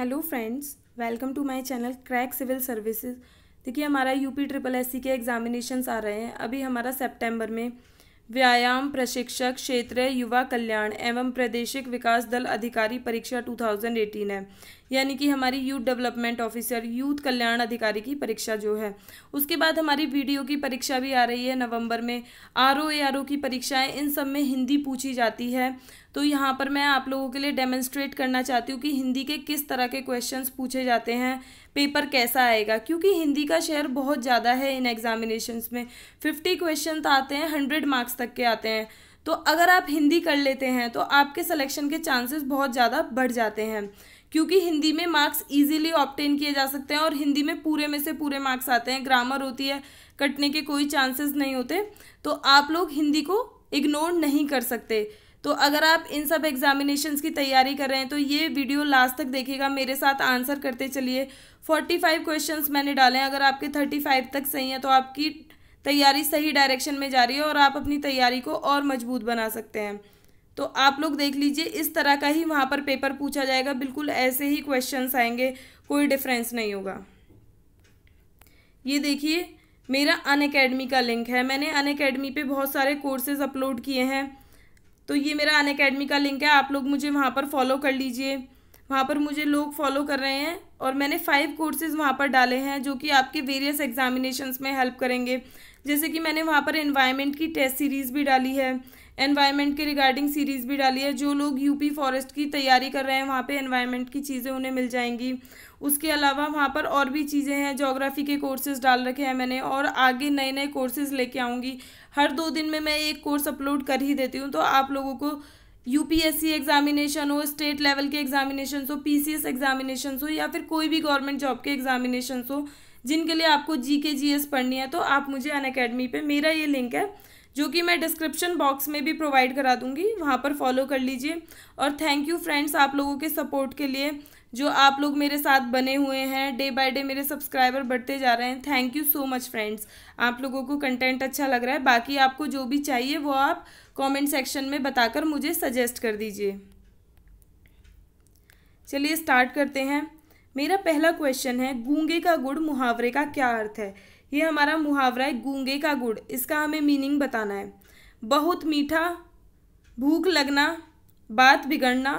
hello friends welcome to my channel crack civil services देखिए हमारा UP triple SC के examinations आ रहे हैं अभी हमारा सितंबर में व्यायाम प्रशिक्षक क्षेत्र युवा कल्याण एवं प्रादेशिक विकास दल अधिकारी परीक्षा 2018 है यानी कि हमारी यूथ डेवलपमेंट ऑफिसर यूथ कल्याण अधिकारी की परीक्षा जो है उसके बाद हमारी वीडियो की परीक्षा भी आ रही है नवंबर में R O A R O की परीक्षाएं इन सब में हिंदी पूछी जाती है तो यहाँ पर मैं आप लोगों के लिए डेमोन्स्ट्रेट करना चाहती हूँ कि हिंदी के किस तरह के क्वेश्चंस पूछे जाते हैं पेपर कैसा आएगा क्योंकि हिंदी का शेयर बहुत ज़्यादा है इन एग्जामिनेशंस में फिफ्टी क्वेश्चन आते हैं हंड्रेड मार्क्स तक के आते हैं तो अगर आप हिंदी कर लेते हैं तो आपके सिलेक्शन के चांसेस बहुत ज़्यादा बढ़ जाते हैं क्योंकि हिंदी में मार्क्स इजीली ऑप्टेन किए जा सकते हैं और हिंदी में पूरे में से पूरे मार्क्स आते हैं ग्रामर होती है कटने के कोई चांसेस नहीं होते तो आप लोग हिंदी को इग्नोर नहीं कर सकते तो अगर आप इन सब एग्जामिनेशंस की तैयारी कर रहे हैं तो ये वीडियो लास्ट तक देखिएगा मेरे साथ आंसर करते चलिए फोर्टी फाइव क्वेश्चंस मैंने डाले हैं अगर आपके थर्टी फाइव तक सही हैं तो आपकी तैयारी सही डायरेक्शन में जा रही है और आप अपनी तैयारी को और मजबूत बना सकते हैं तो आप लोग देख लीजिए इस तरह का ही वहाँ पर पेपर पूछा जाएगा बिल्कुल ऐसे ही क्वेश्चंस आएंगे कोई डिफरेंस नहीं होगा ये देखिए मेरा अन अकेडमी का लिंक है मैंने अन अकेडमी पर बहुत सारे कोर्सेज अपलोड किए हैं तो ये मेरा अन अकेडमी का लिंक है आप लोग मुझे वहाँ पर फॉलो कर लीजिए वहाँ पर मुझे लोग फॉलो कर रहे हैं और मैंने फ़ाइव कोर्सेज़ वहाँ पर डाले हैं जो कि आपके वेरियस एग्जामिनेशंस में हेल्प करेंगे जैसे कि मैंने वहाँ पर एनवायरमेंट की टेस्ट सीरीज़ भी डाली है एनवायरमेंट के रिगार्डिंग सीरीज़ भी डाली है जो लोग यूपी फॉरेस्ट की तैयारी कर रहे हैं वहाँ पे एनवायरमेंट की चीज़ें उन्हें मिल जाएंगी उसके अलावा वहाँ पर और भी चीज़ें हैं जोग्राफ़ी के कोर्सेज डाल रखे हैं मैंने और आगे नए नए कोर्सेज लेके आऊँगी हर दो दिन में मैं एक कोर्स अपलोड कर ही देती हूँ तो आप लोगों को यूपीएससी एग्जामिनेशन हो स्टेट लेवल के एग्जामिनेशन हो पीसीएस एग्जामिनेशन हो या फिर कोई भी गवर्नमेंट जॉब के एग्जामिनेशन हो जिनके लिए आपको जी के जी एस पढ़नी है तो आप मुझे अन अकेडमी पर मेरा ये लिंक है जो कि मैं डिस्क्रिप्शन बॉक्स में भी प्रोवाइड करा दूंगी वहाँ पर फॉलो कर लीजिए और थैंक यू फ्रेंड्स आप लोगों के सपोर्ट के लिए जो आप लोग मेरे साथ बने हुए हैं डे बाय डे मेरे सब्सक्राइबर बढ़ते जा रहे हैं thank you so much friends आप लोगों को कंटेंट अच्छा लग रहा है बाकी आपको जो भी चाहिए वो आप कमेंट सेक्शन में बताकर मुझे सजेस्ट कर दीजिए चलिए स्टार्ट करते हैं मेरा पहला क्वेश्चन है गूंगे का गुड़ मुहावरे का क्या अर्थ है ये हमारा मुहावरा है गूंगे का गुड़ इसका हमें मीनिंग बताना है बहुत मीठा भूख लगना बात बिगड़ना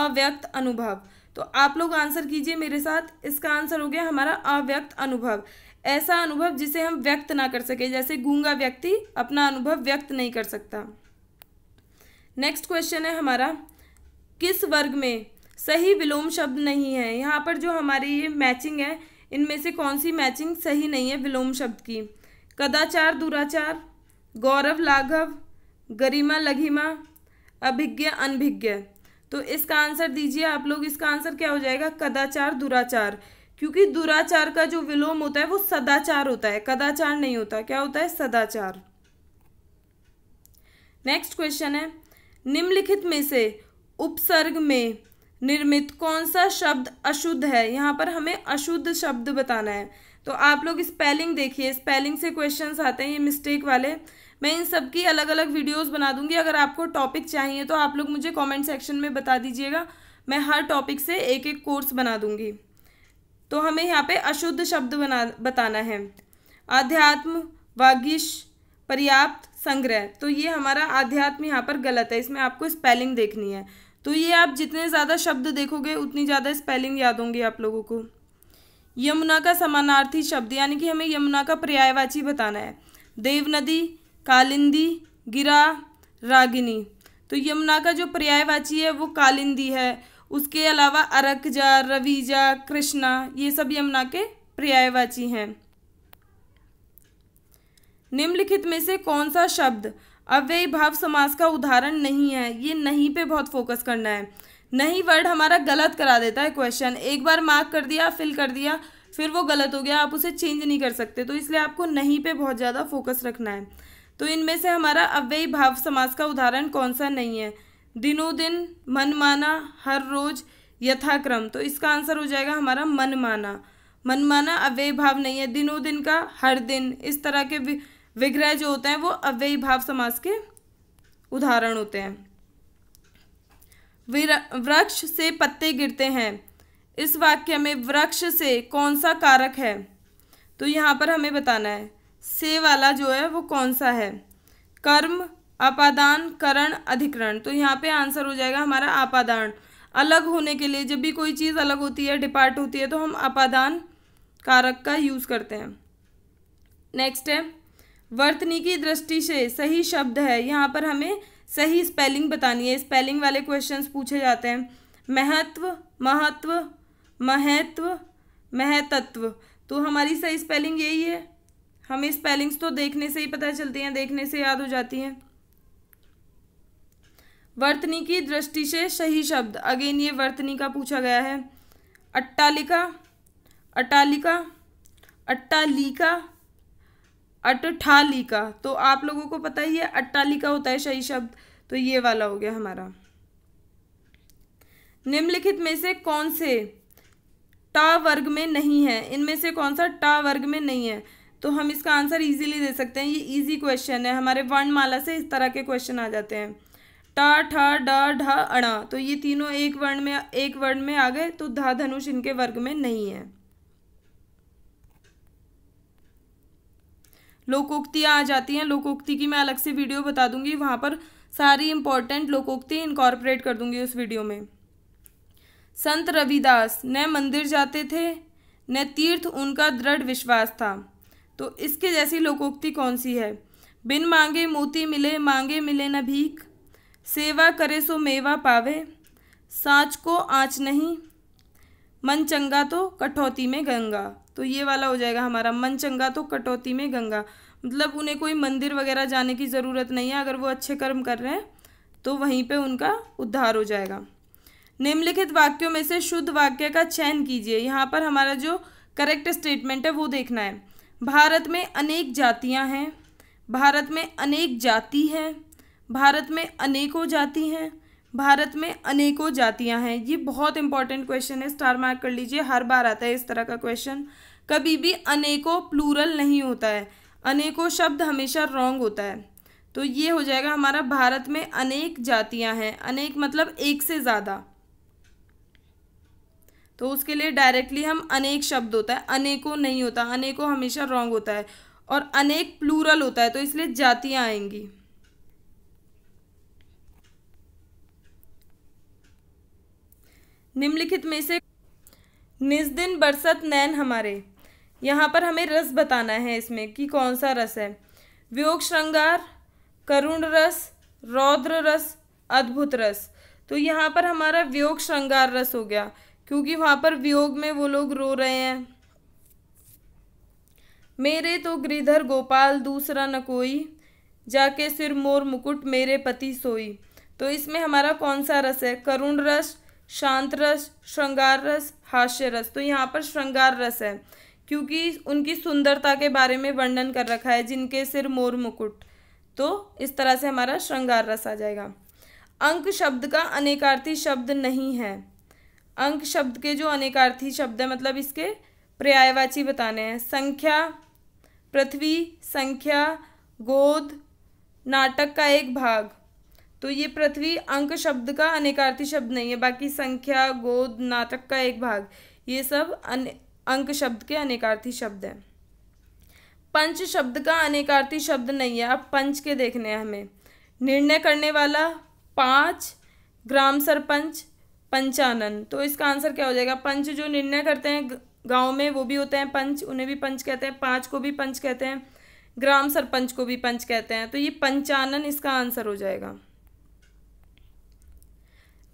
अव्यक्त अनुभव तो आप लोग आंसर कीजिए मेरे साथ इसका आंसर हो गया हमारा अव्यक्त अनुभव ऐसा अनुभव जिसे हम व्यक्त ना कर सके जैसे गूंगा व्यक्ति अपना अनुभव व्यक्त नहीं कर सकता नेक्स्ट क्वेश्चन है हमारा किस वर्ग में सही विलोम शब्द नहीं है यहाँ पर जो हमारी ये मैचिंग है इनमें से कौन सी मैचिंग सही नहीं है विलोम शब्द की कदाचार दुराचार गौरव लाघव गरिमा लघिमा अभिज्ञ अनभिज्ञ तो इसका आंसर दीजिए आप लोग इसका आंसर क्या हो जाएगा कदाचार दुराचार क्योंकि दुराचार का जो विलोम होता है वो सदाचार होता है कदाचार नहीं होता क्या होता है सदाचार नेक्स्ट क्वेश्चन है निम्नलिखित में से उपसर्ग में निर्मित कौन सा शब्द अशुद्ध है यहाँ पर हमें अशुद्ध शब्द बताना है तो आप लोग स्पेलिंग देखिए स्पेलिंग से क्वेश्चन आते हैं ये मिस्टेक वाले मैं इन सब की अलग अलग वीडियोस बना दूंगी अगर आपको टॉपिक चाहिए तो आप लोग मुझे कमेंट सेक्शन में बता दीजिएगा मैं हर टॉपिक से एक एक कोर्स बना दूंगी तो हमें यहाँ पे अशुद्ध शब्द बना बताना है आध्यात्म वागिश पर्याप्त संग्रह तो ये हमारा आध्यात्म यहाँ पर गलत है इसमें आपको स्पेलिंग देखनी है तो ये आप जितने ज़्यादा शब्द देखोगे उतनी ज़्यादा स्पेलिंग याद होंगी आप लोगों को यमुना का समानार्थी शब्द यानी कि हमें यमुना का पर्यायवाची बताना है देव नदी कालिंदी गिरा रागिनी तो यमुना का जो पर्यायवाची है वो कालिंदी है उसके अलावा अरकजा रवीजा कृष्णा ये सब यमुना के पर्यायवाची हैं निम्नलिखित में से कौन सा शब्द अव्ययी भाव समास का उदाहरण नहीं है ये नहीं पे बहुत फोकस करना है नहीं वर्ड हमारा गलत करा देता है क्वेश्चन एक बार मार्क कर दिया फिल कर दिया फिर वो गलत हो गया आप उसे चेंज नहीं कर सकते तो इसलिए आपको नहीं पे बहुत ज़्यादा फोकस रखना है तो इनमें से हमारा अव्ययी भाव समास का उदाहरण कौन सा नहीं है दिनों दिन मनमाना हर रोज़ यथाक्रम तो इसका आंसर हो जाएगा हमारा मनमाना मनमाना अव्यय भाव नहीं है दिनों दिन का हर दिन इस तरह के विग्रह जो होते हैं वो अव्ययी भाव समास के उदाहरण होते हैं वृक्ष से पत्ते गिरते हैं इस वाक्य में वृक्ष से कौन सा कारक है तो यहाँ पर हमें बताना है से वाला जो है वो कौन सा है कर्म आपादान करण अधिकरण तो यहाँ पे आंसर हो जाएगा हमारा आपादान अलग होने के लिए जब भी कोई चीज़ अलग होती है डिपार्ट होती है तो हम आपादान कारक का यूज़ करते हैं नेक्स्ट है वर्तनी की दृष्टि से सही शब्द है यहाँ पर हमें सही स्पेलिंग बतानी है स्पेलिंग वाले क्वेश्चंस पूछे जाते हैं महत्व महत्व महत्व महतत्व तो हमारी सही स्पेलिंग यही है हमें स्पेलिंग्स तो देखने से ही पता चलती हैं देखने से याद हो जाती हैं वर्तनी की दृष्टि से सही शब्द अगेन ये वर्तनी का पूछा गया है अट्टालिका अट्टालिका अट्टालिका का तो आप लोगों को पता ही है अट्टालिका होता है सही शब्द तो ये वाला हो गया हमारा निम्नलिखित में से कौन से टा वर्ग में नहीं है इनमें से कौन सा टा वर्ग में नहीं है तो हम इसका आंसर इजीली दे सकते हैं ये इजी क्वेश्चन है हमारे वर्णमाला से इस तरह के क्वेश्चन आ जाते हैं टा ठा डा ढा अणा तो ये तीनों एक वर्ण में एक वर्ण में आ गए तो धा धनुष इनके वर्ग में नहीं है लोकोक्तियाँ आ जाती हैं लोकोक्ति की मैं अलग से वीडियो बता दूंगी वहाँ पर सारी इंपॉर्टेंट लोकोक्ति इनकॉर्पोरेट कर दूंगी उस वीडियो में संत रविदास न मंदिर जाते थे न तीर्थ उनका दृढ़ विश्वास था तो इसके जैसी लोकोक्ति कौन सी है बिन मांगे मोती मिले मांगे मिले न भीख सेवा करे सो मेवा पावे साँच को आँच नहीं मन चंगा तो कठौती में गंगा तो ये वाला हो जाएगा हमारा मन चंगा तो कटौती में गंगा मतलब उन्हें कोई मंदिर वगैरह जाने की ज़रूरत नहीं है अगर वो अच्छे कर्म कर रहे हैं तो वहीं पे उनका उद्धार हो जाएगा निम्नलिखित वाक्यों में से शुद्ध वाक्य का चयन कीजिए यहाँ पर हमारा जो करेक्ट स्टेटमेंट है वो देखना है भारत में अनेक जातियाँ हैं भारत में अनेक जाति हैं भारत में अनेकों जाति हैं भारत में अनेकों जातियां हैं ये बहुत इंपॉर्टेंट क्वेश्चन है स्टार मार्क कर लीजिए हर बार आता है इस तरह का क्वेश्चन कभी भी अनेकों प्लूरल नहीं होता है अनेकों शब्द हमेशा रॉन्ग होता है तो ये हो जाएगा हमारा भारत में अनेक जातियां हैं अनेक मतलब एक से ज़्यादा तो उसके लिए डायरेक्टली हम अनेक शब्द होता है अनेकों नहीं होता अनेकों हमेशा रॉन्ग होता है और अनेक प्लूरल होता है तो इसलिए जातियाँ आएंगी निम्नलिखित में से निज दिन बरसत नैन हमारे यहाँ पर हमें रस बताना है इसमें कि कौन सा रस है वियोग श्रृंगार करुण रस रौद्र रस अद्भुत रस तो यहाँ पर हमारा वियोग श्रृंगार रस हो गया क्योंकि वहाँ पर वियोग में वो लोग रो रहे हैं मेरे तो गिरधर गोपाल दूसरा न कोई जाके सिर मोर मुकुट मेरे पति सोई तो इसमें हमारा कौन सा रस है करुण रस शांत रस श्रृंगार रस हास्य रस तो यहाँ पर श्रृंगार रस है क्योंकि उनकी सुंदरता के बारे में वर्णन कर रखा है जिनके सिर मोर मुकुट तो इस तरह से हमारा श्रृंगार रस आ जाएगा अंक शब्द का अनेकार्थी शब्द नहीं है अंक शब्द के जो अनेकार्थी शब्द है मतलब इसके पर्यायवाची बताने हैं संख्या पृथ्वी संख्या गोद नाटक का एक भाग तो ये पृथ्वी अंक शब्द का अनेकार्थी शब्द नहीं है बाकी संख्या गोद नाटक का एक भाग ये सब अंक शब्द के अनेकार्थी शब्द हैं पंच शब्द का अनेकार्थी शब्द नहीं है अब पंच के देखने हैं हमें निर्णय करने वाला पाँच ग्राम सरपंच पंचानन तो इसका आंसर क्या हो जाएगा पंच जो निर्णय करते हैं गांव में वो भी होते हैं पंच उन्हें भी पंच कहते हैं पाँच को भी पंच कहते हैं ग्राम सरपंच को भी पंच कहते हैं तो ये पंचानन इसका आंसर हो जाएगा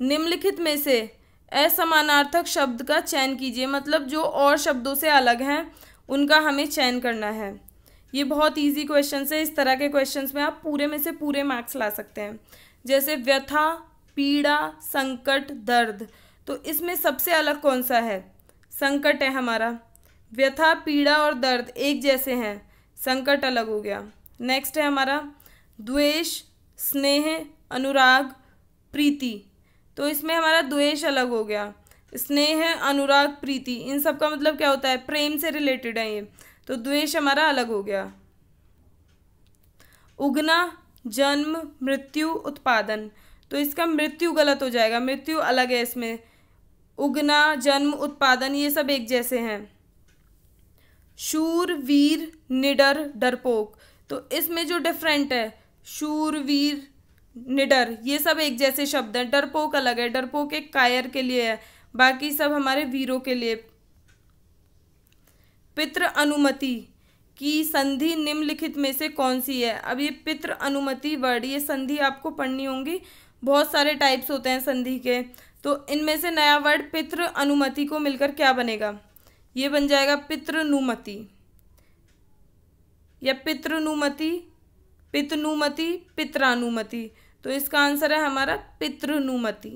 निम्नलिखित में से असमानार्थक शब्द का चयन कीजिए मतलब जो और शब्दों से अलग हैं उनका हमें चयन करना है ये बहुत इजी क्वेश्चन है इस तरह के क्वेश्चंस में आप पूरे में से पूरे मार्क्स ला सकते हैं जैसे व्यथा पीड़ा संकट दर्द तो इसमें सबसे अलग कौन सा है संकट है हमारा व्यथा पीड़ा और दर्द एक जैसे हैं संकट अलग हो गया नेक्स्ट है हमारा द्वेष स्नेह अनुराग प्रीति तो इसमें हमारा द्वेष अलग हो गया स्नेह अनुराग प्रीति इन सब का मतलब क्या होता है प्रेम से रिलेटेड है ये तो द्वेष हमारा अलग हो गया उगना जन्म मृत्यु उत्पादन तो इसका मृत्यु गलत हो जाएगा मृत्यु अलग है इसमें उगना जन्म उत्पादन ये सब एक जैसे हैं शूर वीर निडर डरपोक तो इसमें जो डिफरेंट है शूर वीर निडर ये सब एक जैसे शब्द हैं डरपोक अलग है डरपोक एक कायर के लिए है बाकी सब हमारे वीरों के लिए पितृ अनुमति की संधि निम्नलिखित में से कौन सी है अब ये पितृ अनुमति वर्ड ये संधि आपको पढ़नी होंगी बहुत सारे टाइप्स होते हैं संधि के तो इनमें से नया वर्ड पितृ अनुमति को मिलकर क्या बनेगा ये बन जाएगा पितृनुमति या पितृनुमति पितनुमति पित्रानुमति तो इसका आंसर है हमारा पितृनुमति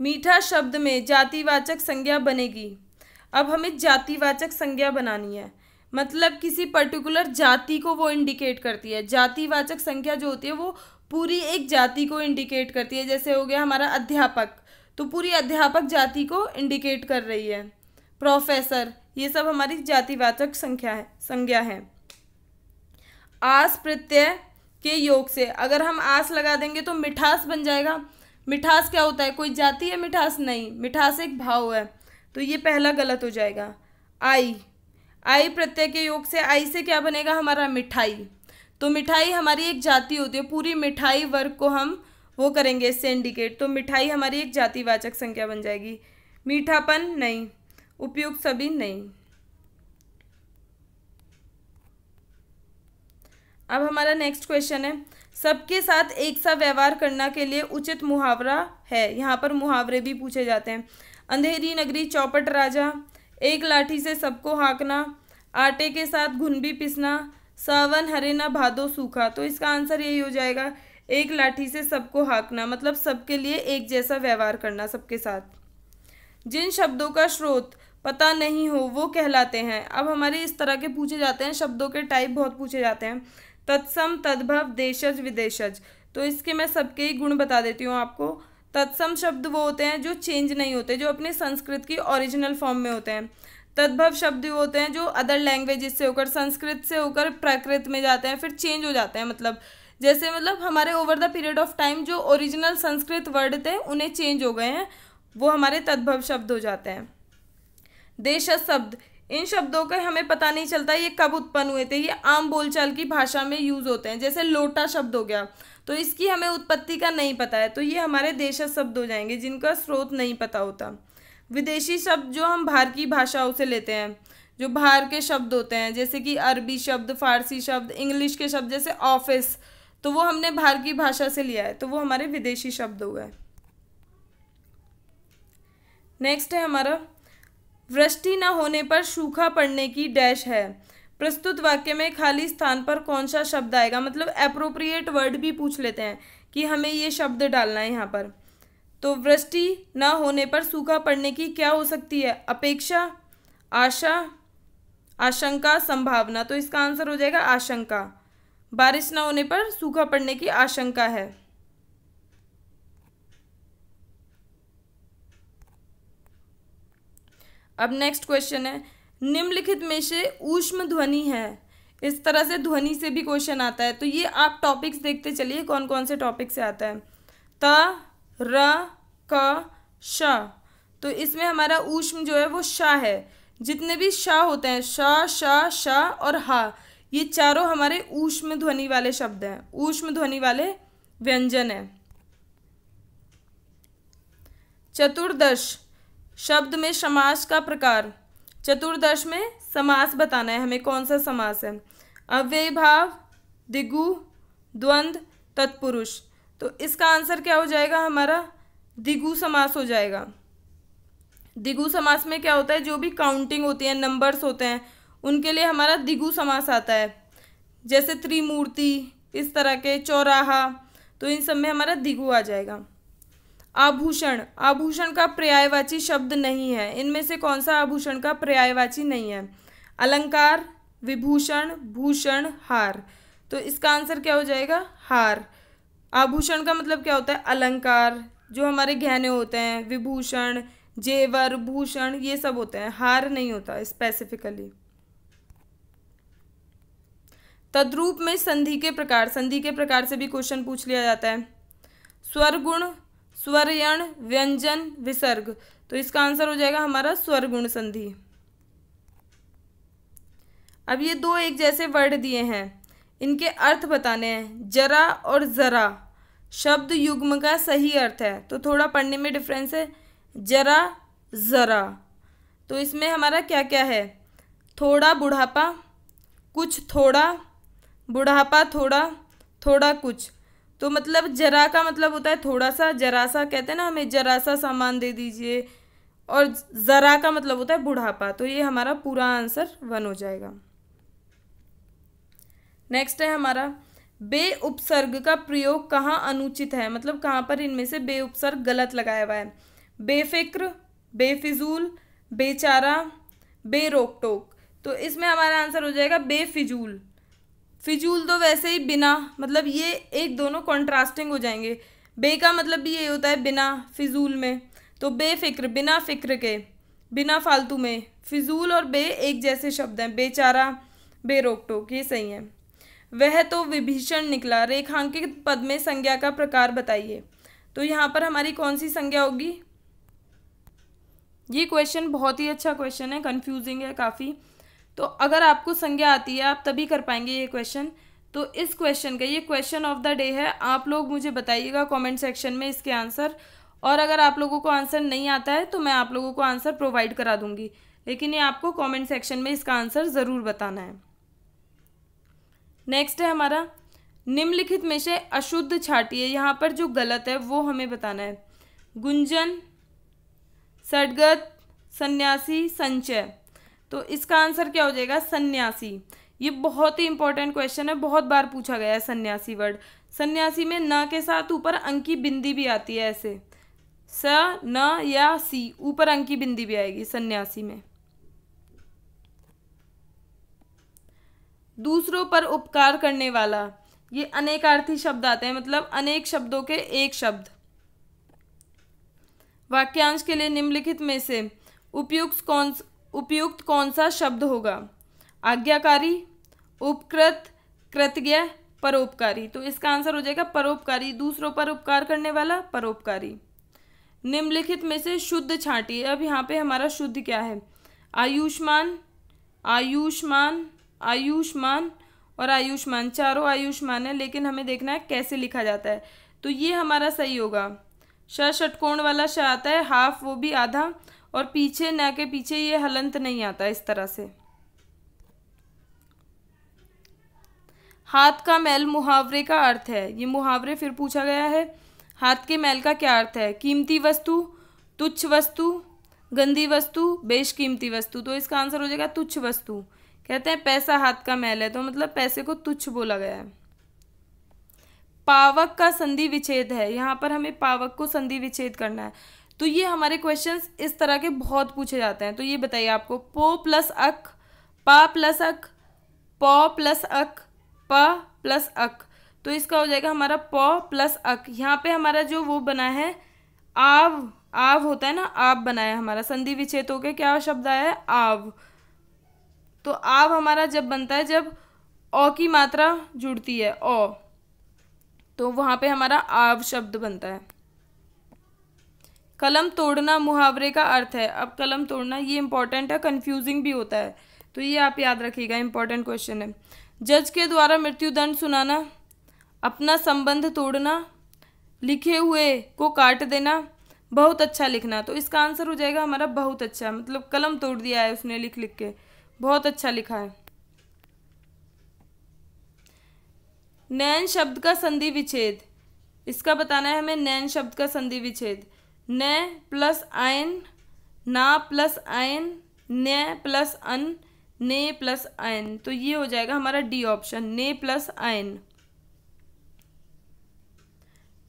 मीठा शब्द में जातिवाचक संज्ञा बनेगी अब हमें जातिवाचक संज्ञा बनानी है मतलब किसी पर्टिकुलर जाति को वो इंडिकेट करती है जातिवाचक संख्या जो होती है वो पूरी एक जाति को इंडिकेट करती है जैसे हो गया हमारा अध्यापक तो पूरी अध्यापक जाति को इंडिकेट कर रही है प्रोफेसर ये सब हमारी जातिवाचक संख्या है संज्ञा है आस प्रत्यय के योग से अगर हम आस लगा देंगे तो मिठास बन जाएगा मिठास क्या होता है कोई जाति है मिठास नहीं मिठास एक भाव है तो ये पहला गलत हो जाएगा आई आई प्रत्यय के योग से आई से क्या बनेगा हमारा मिठाई तो मिठाई हमारी एक जाति होती है पूरी मिठाई वर्ग को हम वो करेंगे इससे इंडिकेट तो मिठाई हमारी एक जातिवाचक संख्या बन जाएगी मीठापन नहीं उपयुक्त सभी नहीं अब हमारा नेक्स्ट क्वेश्चन है सबके साथ एक सा व्यवहार करना के लिए उचित मुहावरा है यहाँ पर मुहावरे भी पूछे जाते हैं अंधेरी नगरी चौपट राजा एक लाठी से सबको हाँकना आटे के साथ भी पिसना सावन हरे ना भादो सूखा तो इसका आंसर यही हो जाएगा एक लाठी से सबको हाँकना मतलब सबके लिए एक जैसा व्यवहार करना सबके साथ जिन शब्दों का स्रोत पता नहीं हो वो कहलाते हैं अब हमारे इस तरह के पूछे जाते हैं शब्दों के टाइप बहुत पूछे जाते हैं तत्सम तद्भव देशज विदेशज तो इसके मैं सबके ही गुण बता देती हूँ आपको तत्सम शब्द वो होते हैं जो चेंज नहीं होते जो अपने संस्कृत की ओरिजिनल फॉर्म में होते हैं तद्भव शब्द वो होते हैं जो अदर लैंग्वेजेस से होकर संस्कृत से होकर प्राकृत में जाते हैं फिर चेंज हो जाते हैं मतलब जैसे मतलब हमारे over the period of time जो ओरिजिनल संस्कृत वर्ड थे उन्हें चेंज हो गए हैं वो हमारे तद्भव शब्द हो जाते हैं देश शब्द इन शब्दों का हमें पता नहीं चलता ये कब उत्पन्न हुए थे ये आम बोलचाल की भाषा में यूज़ होते हैं जैसे लोटा शब्द हो गया तो इसकी हमें उत्पत्ति का नहीं पता है तो ये हमारे देश शब्द हो जाएंगे जिनका स्रोत नहीं पता होता विदेशी शब्द जो हम बाहर की भाषाओं से लेते हैं जो बाहर के शब्द होते हैं जैसे कि अरबी शब्द फारसी शब्द इंग्लिश के शब्द जैसे ऑफिस तो वो हमने बाहर की भाषा से लिया है तो वो हमारे विदेशी शब्द हो गए नेक्स्ट है हमारा वृष्टि न होने पर सूखा पड़ने की डैश है प्रस्तुत वाक्य में खाली स्थान पर कौन सा शब्द आएगा मतलब अप्रोप्रिएट वर्ड भी पूछ लेते हैं कि हमें ये शब्द डालना है यहाँ पर तो वृष्टि न होने पर सूखा पड़ने की क्या हो सकती है अपेक्षा आशा आशंका संभावना तो इसका आंसर हो जाएगा आशंका बारिश न होने पर सूखा पड़ने की आशंका है अब नेक्स्ट क्वेश्चन है निम्नलिखित में से ऊष्म ध्वनि है इस तरह से ध्वनि से भी क्वेश्चन आता है तो ये आप टॉपिक्स देखते चलिए कौन कौन से टॉपिक से आता है त र क श तो इसमें हमारा ऊष्म जो है वो श है जितने भी श होते हैं श श श और हा ये चारों हमारे ऊष्म ध्वनि वाले शब्द हैं ऊष्म ध्वनि वाले व्यंजन हैं चतुर्दश शब्द में समास का प्रकार चतुर्दश में समास बताना है हमें कौन सा समास है अव्यय भाव दिगु द्वंद तत्पुरुष तो इसका आंसर क्या हो जाएगा हमारा दिगु समास हो जाएगा दिगु समास में क्या होता है जो भी काउंटिंग होती है नंबर्स होते हैं उनके लिए हमारा दिगु समास आता है जैसे त्रिमूर्ति इस तरह के चौराहा तो इन सब में हमारा दिगु आ जाएगा आभूषण आभूषण का पर्यायवाची शब्द नहीं है इनमें से कौन सा आभूषण का पर्यायवाची नहीं है अलंकार विभूषण भूषण हार तो इसका आंसर क्या हो जाएगा हार आभूषण का मतलब क्या होता है अलंकार जो हमारे गहने होते हैं विभूषण जेवर भूषण ये सब होते हैं हार नहीं होता स्पेसिफिकली तद्रूप में संधि के प्रकार संधि के प्रकार से भी क्वेश्चन पूछ लिया जाता है स्वरगुण स्वरयण व्यंजन विसर्ग तो इसका आंसर हो जाएगा हमारा स्वर गुण संधि अब ये दो एक जैसे वर्ड दिए हैं इनके अर्थ बताने हैं जरा और ज़रा शब्द युग्म का सही अर्थ है तो थोड़ा पढ़ने में डिफरेंस है जरा ज़रा तो इसमें हमारा क्या क्या है थोड़ा बुढ़ापा कुछ थोड़ा बुढ़ापा थोड़ा थोड़ा कुछ तो मतलब जरा का मतलब होता है थोड़ा सा जरा सा कहते हैं ना हमें जरा सा सामान दे दीजिए और ज़रा का मतलब होता है बुढ़ापा तो ये हमारा पूरा आंसर वन हो जाएगा नेक्स्ट है हमारा बे उपसर्ग का प्रयोग कहाँ अनुचित है मतलब कहाँ पर इनमें से बे उपसर्ग गलत लगाया हुआ है बेफिक्र बेफिजूल बेचारा बेरोक टोक तो इसमें हमारा आंसर हो जाएगा बेफिजूल फिजूल तो वैसे ही बिना मतलब ये एक दोनों कॉन्ट्रास्टिंग हो जाएंगे बे का मतलब भी ये होता है बिना फिजूल में तो बेफिक्र बिना फिक्र के बिना फालतू में फिजूल और बे एक जैसे शब्द हैं बेचारा बेरोक टोक ये सही है वह तो विभीषण निकला रेखांकित पद में संज्ञा का प्रकार बताइए तो यहाँ पर हमारी कौन सी संज्ञा होगी ये क्वेश्चन बहुत ही अच्छा क्वेश्चन है कंफ्यूजिंग है काफ़ी तो अगर आपको संज्ञा आती है आप तभी कर पाएंगे ये क्वेश्चन तो इस क्वेश्चन का ये क्वेश्चन ऑफ द डे है आप लोग मुझे बताइएगा कमेंट सेक्शन में इसके आंसर और अगर आप लोगों को आंसर नहीं आता है तो मैं आप लोगों को आंसर प्रोवाइड करा दूंगी लेकिन ये आपको कमेंट सेक्शन में इसका आंसर ज़रूर बताना है नेक्स्ट है हमारा निम्नलिखित में से अशुद्ध छाटिए यहाँ पर जो गलत है वो हमें बताना है गुंजन सडगत सन्यासी संचय तो इसका आंसर क्या हो जाएगा सन्यासी ये बहुत ही इंपॉर्टेंट क्वेश्चन है बहुत बार पूछा गया है सन्यासी वर्ड सन्यासी में न के साथ ऊपर अंकी बिंदी भी आती है ऐसे स न या सी ऊपर अंकी बिंदी भी आएगी सन्यासी में दूसरों पर उपकार करने वाला ये अनेकार्थी शब्द आते हैं मतलब अनेक शब्दों के एक शब्द वाक्यांश के लिए निम्नलिखित में से उपयुक्त कौन उपयुक्त कौन सा शब्द होगा आज्ञाकारी उपकृत कृतज्ञ परोपकारी तो इसका आंसर हो जाएगा परोपकारी दूसरों पर उपकार करने वाला परोपकारी निम्नलिखित में से शुद्ध छाटिए अब यहाँ पे हमारा शुद्ध क्या है आयुष्मान आयुष्मान आयुष्मान और आयुष्मान चारों आयुष्मान है लेकिन हमें देखना है कैसे लिखा जाता है तो ये हमारा सही होगा श षटकोण वाला श आता है हाफ वो भी आधा और पीछे न के पीछे ये हलंत नहीं आता इस तरह से हाथ का मैल मुहावरे का अर्थ है ये मुहावरे फिर पूछा गया है हाथ के मैल का क्या अर्थ है कीमती वस्तु तुच्छ वस्तु गंदी वस्तु बेशकीमती वस्तु तो इसका आंसर हो जाएगा तुच्छ वस्तु कहते हैं पैसा हाथ का मैल है तो मतलब पैसे को तुच्छ बोला गया है पावक का संधि विच्छेद है यहाँ पर हमें पावक को संधि विच्छेद करना है तो ये हमारे क्वेश्चन इस तरह के बहुत पूछे जाते हैं तो ये बताइए आपको पो प्लस अक पा प्लस अक पौ प्लस अक प प्लस अक तो इसका हो जाएगा हमारा पौ प्लस अक यहाँ पे हमारा जो वो बना है आव आव होता है ना आव बना है हमारा संधि विच्छेद हो गया क्या शब्द आया है आव तो आव हमारा जब बनता है जब ओ की मात्रा जुड़ती है अ तो वहाँ पे हमारा आव शब्द बनता है कलम तोड़ना मुहावरे का अर्थ है अब कलम तोड़ना ये इंपॉर्टेंट है कन्फ्यूजिंग भी होता है तो ये आप याद रखिएगा इंपॉर्टेंट क्वेश्चन है जज के द्वारा मृत्युदंड सुनाना अपना संबंध तोड़ना लिखे हुए को काट देना बहुत अच्छा लिखना तो इसका आंसर हो जाएगा हमारा बहुत अच्छा मतलब कलम तोड़ दिया है उसने लिख लिख के बहुत अच्छा लिखा है नैन शब्द का संधि विच्छेद इसका बताना है हमें नैन शब्द का संधि विच्छेद न प्लस आयन ना प्लस आयन न प्लस अन ने प्लस आयन तो ये हो जाएगा हमारा डी ऑप्शन ने प्लस आयन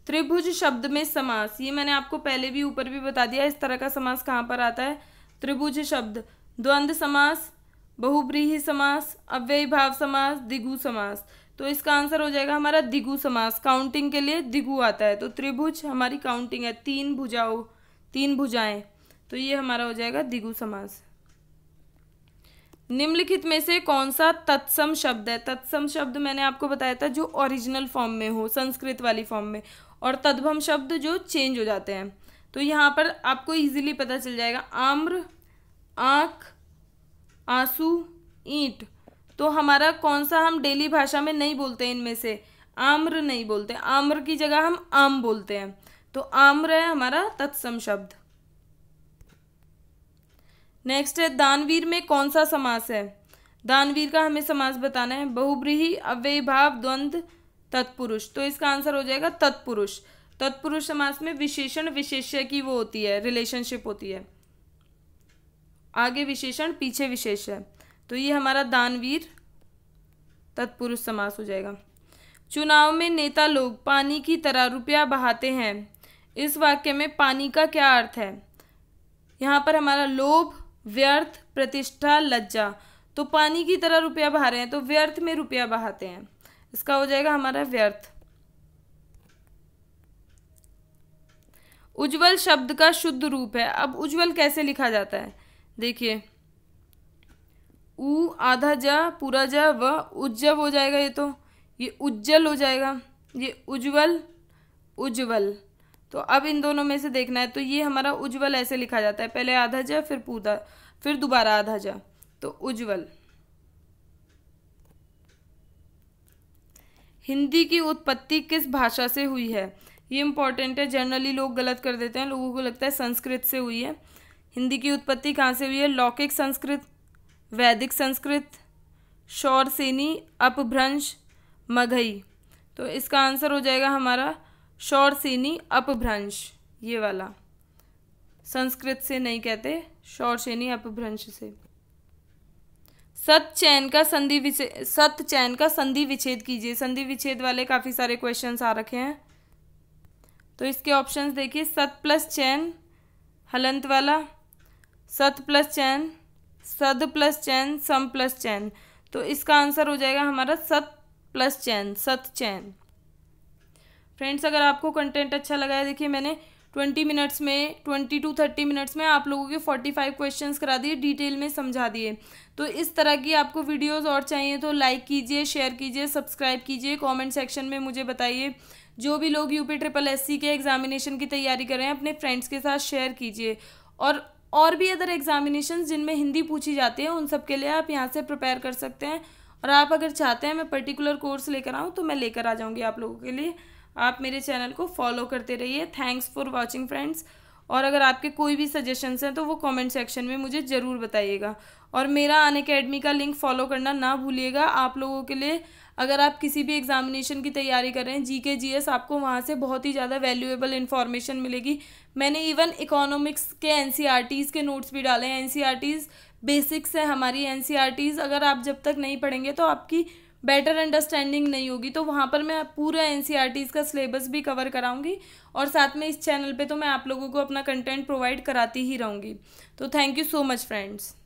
त्रिभुज शब्द में समास ये मैंने आपको पहले भी ऊपर भी बता दिया इस तरह का समास कहाँ पर आता है त्रिभुज शब्द द्वंद्व समास बहुब्रीही समास अव्ययी भाव समास दिगु समास तो इसका आंसर हो जाएगा हमारा दिगु समास काउंटिंग के लिए दिगु आता है तो त्रिभुज हमारी काउंटिंग है तीन भुजाओं तीन भुजाएं तो ये हमारा हो जाएगा दिगु समास निम्नलिखित में से कौन सा तत्सम शब्द है तत्सम शब्द मैंने आपको बताया था जो ओरिजिनल फॉर्म में हो संस्कृत वाली फॉर्म में और तद्भम शब्द जो चेंज हो जाते हैं तो यहाँ पर आपको इजीली पता चल जाएगा आम्र आँख आंसू ईंट तो हमारा कौन सा हम डेली भाषा में नहीं बोलते इनमें से आम्र नहीं बोलते आम्र की जगह हम आम बोलते हैं तो आम्र है हमारा तत्सम शब्द नेक्स्ट है दानवीर में कौन सा समास है दानवीर का हमें समास बताना है बहुब्रीही भाव द्वंद्व तत्पुरुष तो इसका आंसर हो जाएगा तत्पुरुष तत्पुरुष समास में विशेषण विशेष्य की वो होती है रिलेशनशिप होती है आगे विशेषण पीछे विशेष्य तो ये हमारा दानवीर तत्पुरुष समास हो जाएगा चुनाव में नेता लोग पानी की तरह रुपया बहाते हैं इस वाक्य में पानी का क्या अर्थ है यहाँ पर हमारा लोभ व्यर्थ प्रतिष्ठा लज्जा तो पानी की तरह रुपया बहा रहे हैं तो व्यर्थ में रुपया बहाते हैं इसका हो जाएगा हमारा व्यर्थ उज्जवल शब्द का शुद्ध रूप है अब उज्जवल कैसे लिखा जाता है देखिए ऊ आधा जा पूरा जा व उज्जव हो जाएगा ये तो ये उज्जवल हो जाएगा ये उज्जवल उज्जवल तो अब इन दोनों में से देखना है तो ये हमारा उज्जवल ऐसे लिखा जाता है पहले आधा जा फिर पूरा फिर दोबारा आधा जा तो उज्जवल हिंदी की उत्पत्ति किस भाषा से हुई है ये इम्पॉर्टेंट है जनरली लोग गलत कर देते हैं लोगों को लगता है संस्कृत से हुई है हिंदी की उत्पत्ति कहाँ से हुई है लौकिक संस्कृत वैदिक संस्कृत शौरसेनी अपभ्रंश मघई तो इसका आंसर हो जाएगा हमारा शौरसेनी अपभ्रंश ये वाला संस्कृत से नहीं कहते शौरसेनी अपभ्रंश से सत चैन का संधि विचे सत चैन का संधि विच्छेद कीजिए संधि विच्छेद वाले काफ़ी सारे क्वेश्चन आ रखे हैं तो इसके ऑप्शंस देखिए सत प्लस चैन हलंत वाला सत प्लस चैन सद प्लस चैन सम प्लस चैन तो इसका आंसर हो जाएगा हमारा सत प्लस चैन सत चैन फ्रेंड्स अगर आपको कंटेंट अच्छा लगा है देखिए मैंने ट्वेंटी मिनट्स में ट्वेंटी टू थर्टी मिनट्स में आप लोगों के फोर्टी फाइव क्वेश्चन करा दिए डिटेल में समझा दिए तो इस तरह की आपको वीडियोस और चाहिए तो लाइक कीजिए शेयर कीजिए सब्सक्राइब कीजिए कमेंट सेक्शन में मुझे बताइए जो भी लोग यूपी ट्रिपल एससी के एग्जामिनेशन की तैयारी कर रहे हैं अपने फ्रेंड्स के साथ शेयर कीजिए और और भी अदर एग्ज़ामिनेशन जिनमें हिंदी पूछी जाती है उन सब के लिए आप यहाँ से प्रिपेयर कर सकते हैं और आप अगर चाहते हैं मैं पर्टिकुलर कोर्स लेकर आऊँ तो मैं लेकर आ जाऊँगी आप लोगों के लिए आप मेरे चैनल को फॉलो करते रहिए थैंक्स फॉर वॉचिंग फ्रेंड्स और अगर आपके कोई भी सजेशंस हैं तो वो कमेंट सेक्शन में मुझे ज़रूर बताइएगा और मेरा अन अकेडमी का लिंक फॉलो करना ना भूलिएगा आप लोगों के लिए अगर आप किसी भी एग्जामिनेशन की तैयारी कर रहे हैं जी के जी एस आपको वहाँ से बहुत ही ज़्यादा वैल्यूएबल इन्फॉर्मेशन मिलेगी मैंने इवन इकोनॉमिक्स के एन सी आर टीज़ के नोट्स भी डाले हैं N C R Ts basics है हमारी एन सी आर टीज़ अगर आप जब तक नहीं पढ़ेंगे तो आपकी बेटर अंडरस्टैंडिंग नहीं होगी तो वहाँ पर मैं पूरा एन e का सिलेबस भी कवर कराऊंगी और साथ में इस चैनल पे तो मैं आप लोगों को अपना कंटेंट प्रोवाइड कराती ही रहूँगी तो thank you so much friends